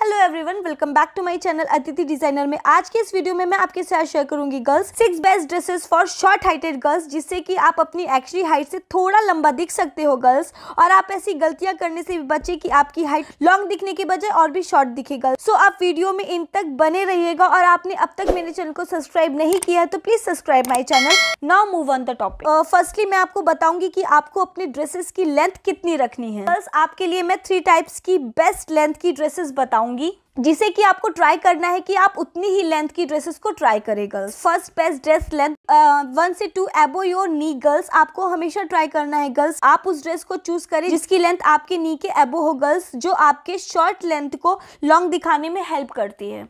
hello everyone welcome back to my channel Atithi designer में आज के इस वीडियो में मैं आपके साथ शेयर करूंगी girls six best dresses for short heighted girls जिससे कि आप अपनी एक्चुअली हाइट से थोड़ा लंबा दिख सकते हो गर्ल्स और आप ऐसी गलतियां करने से भी बचे कि आपकी हाइट लॉन्ग दिखने के बजाय और भी शॉर्ट दिखे गर्ल्स सो so, आप वीडियो में इन तक बने रहिएगा और आपने अब तक मेरे चैनल को सब्सक्राइब नहीं किया है तो please subscribe my channel now move on the topic firstly मैं आपको बताऊंगी की आपको अपने ड्रेसेस की लेंथ कितनी रखनी है गर्ल्स आपके लिए मैं थ्री टाइप्स की बेस्ट लेंथ की ड्रेसेस बताऊँ बताऊंगी जिसे कि आपको ट्राई करना है कि आप उतनी ही लेंथ की ड्रेसेस को ट्राई करें girls first best dress length one से two above your knee girls आपको हमेशा ट्राई करना है गर्ल्स आप उस ड्रेस को चूज करें जिसकी लेंथ आपके नी के एबो हो गर्ल्स जो आपके शॉर्ट लेंथ को लॉन्ग दिखाने में हेल्प करती है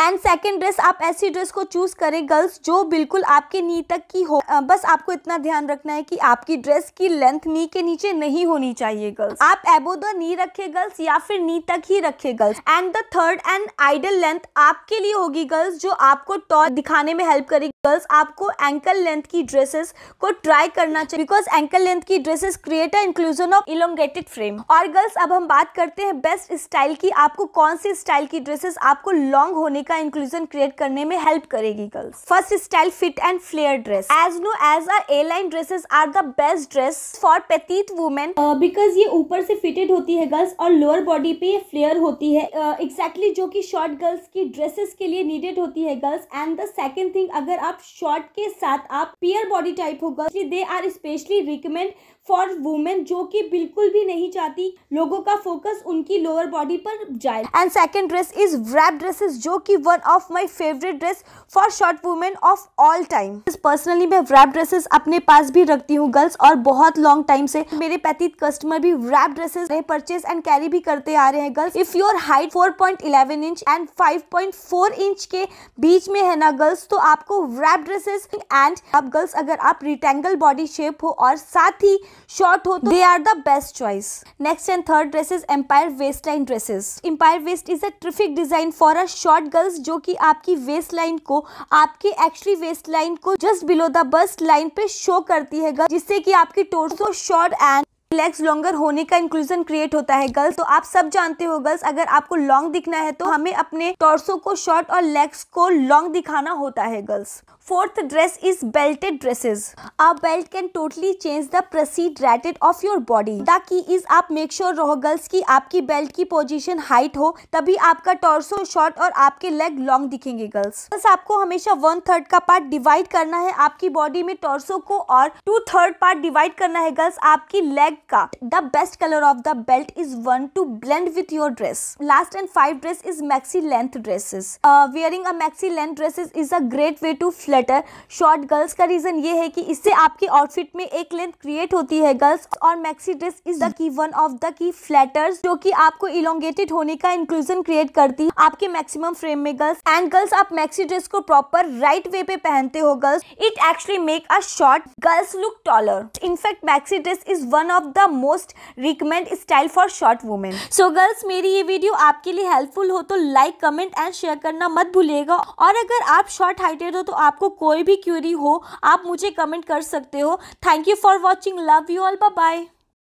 एंड सेकेंड ड्रेस आप ऐसी ड्रेस को चूज करें गर्ल्स जो बिल्कुल आपके नी तक की हो uh, बस आपको इतना ध्यान रखना है कि आपकी ड्रेस की लेंथ नी के नीचे नहीं होनी चाहिए गर्ल्स आप एबो द नी रखे गर्ल्स या फिर नी तक ही रखे girls and the third short and ideal length आपके लिए होगी गर्ल्स जो आपको टॉप दिखाने में हेल्प करेगी गर्ल्स आपको एंकल लेंथ की ड्रेसेस को ट्राई करना चाहिए बिकॉज एंकल लेंथ की dresses create inclusion of elongated frame और गर्ल्स अब हम बात करते हैं बेस्ट स्टाइल की आपको कौन सी स्टाइल की ड्रेसेस आपको लॉन्ग होने का इंक्लूजन क्रिएट करने में हेल्प करेगी girls first style fit and flare dress as know as a A line dresses are the best dress for petite women because ये ऊपर से फिटेड होती है गर्ल्स और लोअर बॉडी पे ये फ्लेयर होती है एग्जैक्टली uh, exactly स्पेशली जो कि शॉर्ट गर्ल्स की ड्रेसेस के लिए नीडेड होती है girls and the second thing अगर आप शॉर्ट के साथ आप पियर बॉडी टाइप हो girls they are specially recommend for women जो कि बिल्कुल भी नहीं चाहती लोगों का फोकस उनकी लोअर बॉडी पर जाए and second dress is wrap dresses जो कि one of my favourite dress for short women of all time personally मैं रैप ड्रेसेस अपने पास भी रखती हूँ गर्ल्स और बहुत लॉन्ग टाइम से मेरे पैतीत कस्टमर भी wrap dresses purchase and carry भी करते आ रहे हैं girls if your height four point eleven inch and four inch के बीच में है ना गर्ल्स तो आपको रैप ड्रेसेस एंड अब गर्ल्स अगर आप रिटेंगल बॉडी शेप हो और साथ ही शॉर्ट हो तो they are the best choice next and third dresses empire waist line dresses empire waist is a terrific design for a short girls जो कि आपकी वेस्ट लाइन को आपके एक्चुअली वेस्ट लाइन को just below the bust line पे show करती है जिससे कि आपकी torso short and legs longer होने का इंक्लूजन क्रिएट होता है गर्ल्स तो आप सब जानते हो गर्ल्स अगर आपको लॉन्ग दिखना है तो हमें अपने टॉर्सो को शॉर्ट और लेग्स को लॉन्ग दिखाना होता है girls fourth dress is belted dresses आप belt can totally change the proceed rated of your body ताकि इज आप मेक श्योर रहो गर्ल्स की आपकी बेल्ट की पोजीशन हाइट हो तभी आपका टॉर्सो शॉर्ट और आपके लेग लॉन्ग दिखेंगे गर्ल्स बस आपको हमेशा वन थर्ड का पार्ट डिवाइड करना है आपकी बॉडी में टॉर्सो को और टू थर्ड पार्ट डिवाइड करना है गर्ल्स आपकी लेग रेड uh, का the best colour of the belt is one to blend with your dress last and five dress is maxi length dresses wearing a maxi length dresses is a great way to flatter short girls का reason ये है कि इससे आपके outfit में एक length create होती है गर्ल्स और maxi dress is the key one of the key flatters जो कि आपको इलोंगेटेड होने का इंक्लूजन क्रिएट करती है आपके मैक्सिमम फ्रेम में गर्ल्स एंड गर्ल्स आप मैक्सी ड्रेस को प्रॉपर राइट वे पे पहनते हो girls it actually make a short girls look taller in fact maxi dress is one of the most recommend style for short women so girls मेरी ये video आपके लिए helpful हो तो लाइक कमेंट एंड शेयर करना मत भूलिएगा और अगर आप शॉर्ट हाइटेड हो तो आपको कोई भी क्यूरी हो आप मुझे कमेंट कर सकते हो thank you for watching love you all bye